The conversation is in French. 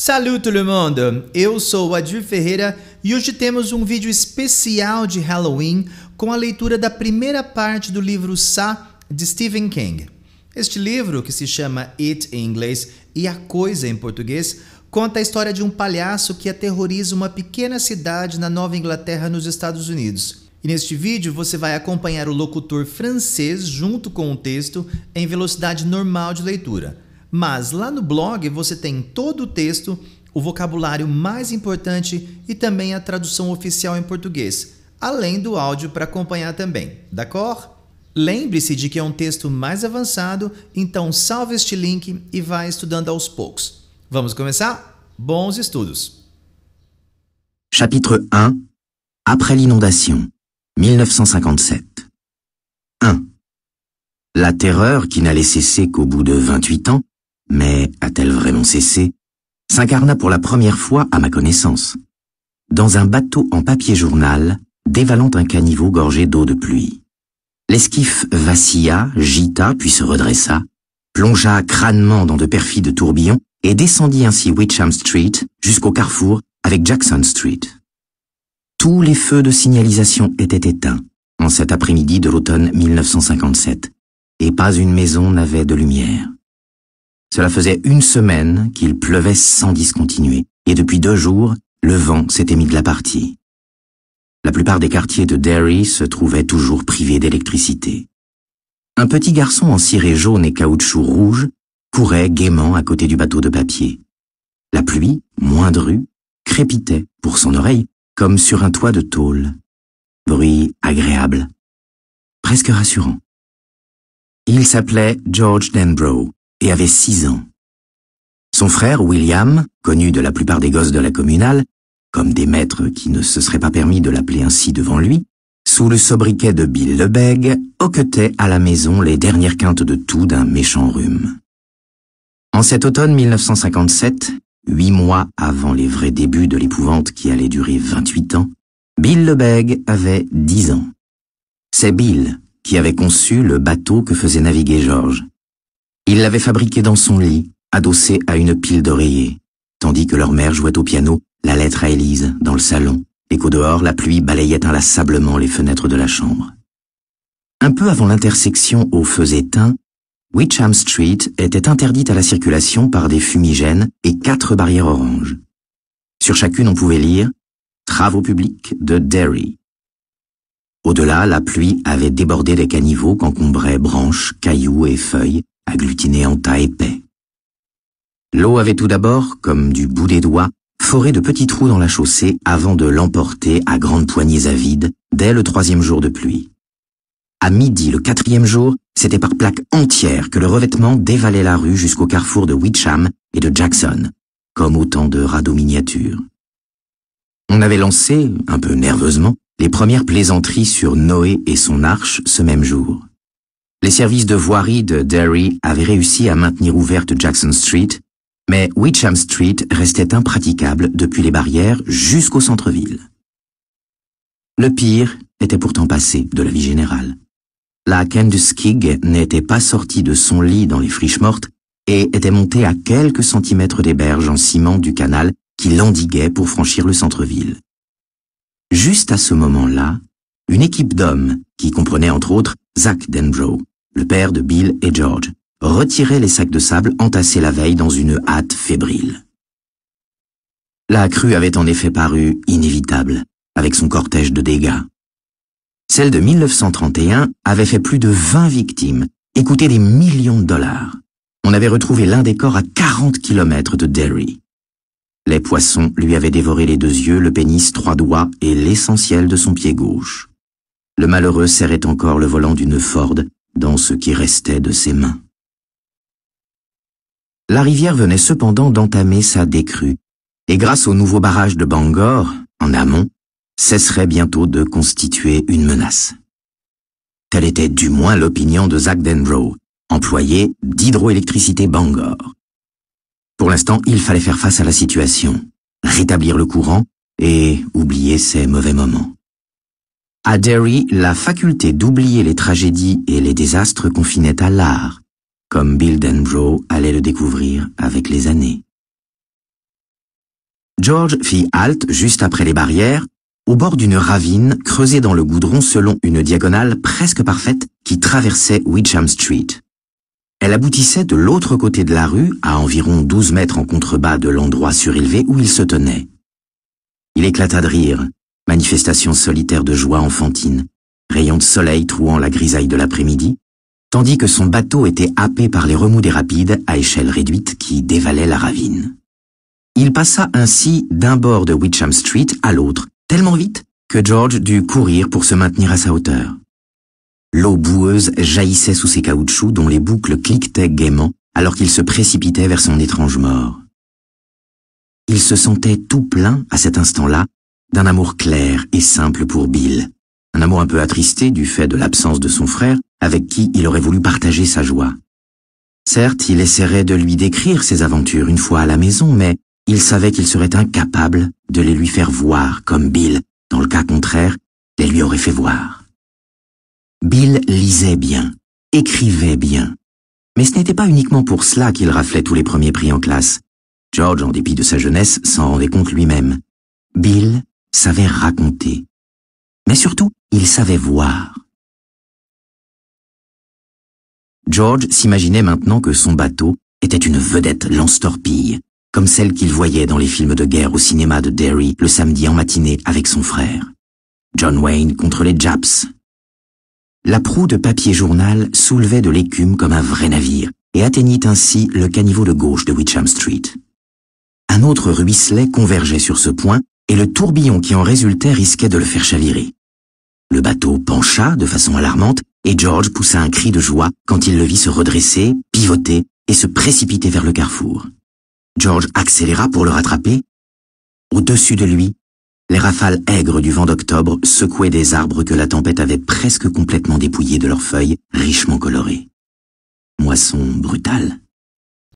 Salut tout le monde! Eu sou o Adir Ferreira e hoje temos um vídeo especial de Halloween com a leitura da primeira parte do livro Sa de Stephen King. Este livro, que se chama It em inglês e A Coisa em português, conta a história de um palhaço que aterroriza uma pequena cidade na Nova Inglaterra, nos Estados Unidos. E neste vídeo você vai acompanhar o locutor francês junto com o texto em velocidade normal de leitura. Mas lá no blog você tem todo o texto, o vocabulário mais importante e também a tradução oficial em português, além do áudio para acompanhar também, d'accord? Lembre-se de que é um texto mais avançado, então salve este link e vá estudando aos poucos. Vamos começar? Bons estudos! Chapitre 1 Après l'inondation 1957 1. La terreur qui n'allait cesser qu'au bout de 28 ans mais a-t-elle vraiment cessé s'incarna pour la première fois à ma connaissance, dans un bateau en papier journal, dévalant un caniveau gorgé d'eau de pluie. L'esquif vacilla, gita, puis se redressa, plongea crânement dans de perfides tourbillons et descendit ainsi Witcham Street jusqu'au carrefour avec Jackson Street. Tous les feux de signalisation étaient éteints en cet après-midi de l'automne 1957, et pas une maison n'avait de lumière. Cela faisait une semaine qu'il pleuvait sans discontinuer, et depuis deux jours, le vent s'était mis de la partie. La plupart des quartiers de Derry se trouvaient toujours privés d'électricité. Un petit garçon en ciré jaune et caoutchouc rouge courait gaiement à côté du bateau de papier. La pluie, rue, crépitait pour son oreille comme sur un toit de tôle. Bruit agréable, presque rassurant. Il s'appelait George Denbrough et avait six ans. Son frère, William, connu de la plupart des gosses de la communale, comme des maîtres qui ne se seraient pas permis de l'appeler ainsi devant lui, sous le sobriquet de Bill Lebeg, hoquetait à la maison les dernières quintes de tout d'un méchant rhume. En cet automne 1957, huit mois avant les vrais débuts de l'épouvante qui allait durer 28 ans, Bill Lebeg avait dix ans. C'est Bill qui avait conçu le bateau que faisait naviguer Georges, il l'avait fabriqué dans son lit, adossé à une pile d'oreillers, tandis que leur mère jouait au piano la lettre à Élise dans le salon, et qu'au dehors la pluie balayait inlassablement les fenêtres de la chambre. Un peu avant l'intersection aux feux éteints, Witcham Street était interdite à la circulation par des fumigènes et quatre barrières oranges. Sur chacune, on pouvait lire Travaux publics de Derry. Au-delà, la pluie avait débordé des caniveaux qu'encombraient branches, cailloux et feuilles, agglutiné en tas épais. L'eau avait tout d'abord, comme du bout des doigts, foré de petits trous dans la chaussée avant de l'emporter à grandes poignées à vide dès le troisième jour de pluie. À midi, le quatrième jour, c'était par plaques entières que le revêtement dévalait la rue jusqu'au carrefour de Witcham et de Jackson, comme autant de radeaux miniatures. On avait lancé, un peu nerveusement, les premières plaisanteries sur Noé et son arche ce même jour. Les services de voirie de Derry avaient réussi à maintenir ouverte Jackson Street, mais Wicham Street restait impraticable depuis les barrières jusqu'au centre-ville. Le pire était pourtant passé de la vie générale. La Skig n'était pas sortie de son lit dans les friches mortes et était montée à quelques centimètres des berges en ciment du canal qui l'endiguait pour franchir le centre-ville. Juste à ce moment-là, une équipe d'hommes, qui comprenait entre autres Zach Denbrough, le père de Bill et George, retirait les sacs de sable entassés la veille dans une hâte fébrile. La crue avait en effet paru inévitable, avec son cortège de dégâts. Celle de 1931 avait fait plus de 20 victimes et coûté des millions de dollars. On avait retrouvé l'un des corps à 40 kilomètres de Derry. Les poissons lui avaient dévoré les deux yeux, le pénis, trois doigts et l'essentiel de son pied gauche. Le malheureux serrait encore le volant d'une Ford dans ce qui restait de ses mains. La rivière venait cependant d'entamer sa décrue, et grâce au nouveau barrage de Bangor, en amont, cesserait bientôt de constituer une menace. Telle était du moins l'opinion de Zach Denbrough, employé d'hydroélectricité Bangor. Pour l'instant, il fallait faire face à la situation, rétablir le courant et oublier ses mauvais moments. À Derry, la faculté d'oublier les tragédies et les désastres confinait à l'art, comme Bill Denbrough allait le découvrir avec les années. George fit halte juste après les barrières, au bord d'une ravine creusée dans le goudron selon une diagonale presque parfaite qui traversait Witcham Street. Elle aboutissait de l'autre côté de la rue, à environ 12 mètres en contrebas de l'endroit surélevé où il se tenait. Il éclata de rire, manifestation solitaire de joie enfantine, rayon de soleil trouant la grisaille de l'après-midi, tandis que son bateau était happé par les remous des rapides à échelle réduite qui dévalaient la ravine. Il passa ainsi d'un bord de Witcham Street à l'autre, tellement vite que George dut courir pour se maintenir à sa hauteur. L'eau boueuse jaillissait sous ses caoutchoucs dont les boucles cliquetaient gaiement alors qu'il se précipitait vers son étrange mort. Il se sentait tout plein, à cet instant-là, d'un amour clair et simple pour Bill, un amour un peu attristé du fait de l'absence de son frère, avec qui il aurait voulu partager sa joie. Certes, il essaierait de lui décrire ses aventures une fois à la maison, mais il savait qu'il serait incapable de les lui faire voir comme Bill, dans le cas contraire, les lui aurait fait voir. Bill lisait bien, écrivait bien, mais ce n'était pas uniquement pour cela qu'il raflait tous les premiers prix en classe. George, en dépit de sa jeunesse, s'en rendait compte lui-même. Bill savait raconter, mais surtout il savait voir. George s'imaginait maintenant que son bateau était une vedette lance-torpille, comme celle qu'il voyait dans les films de guerre au cinéma de Derry le samedi en matinée avec son frère. John Wayne contre les Japs. La proue de papier journal soulevait de l'écume comme un vrai navire et atteignit ainsi le caniveau de gauche de Witcham Street. Un autre ruisselet convergeait sur ce point et le tourbillon qui en résultait risquait de le faire chavirer. Le bateau pencha de façon alarmante, et George poussa un cri de joie quand il le vit se redresser, pivoter et se précipiter vers le carrefour. George accéléra pour le rattraper. Au-dessus de lui, les rafales aigres du vent d'octobre secouaient des arbres que la tempête avait presque complètement dépouillés de leurs feuilles richement colorées. Moisson brutale.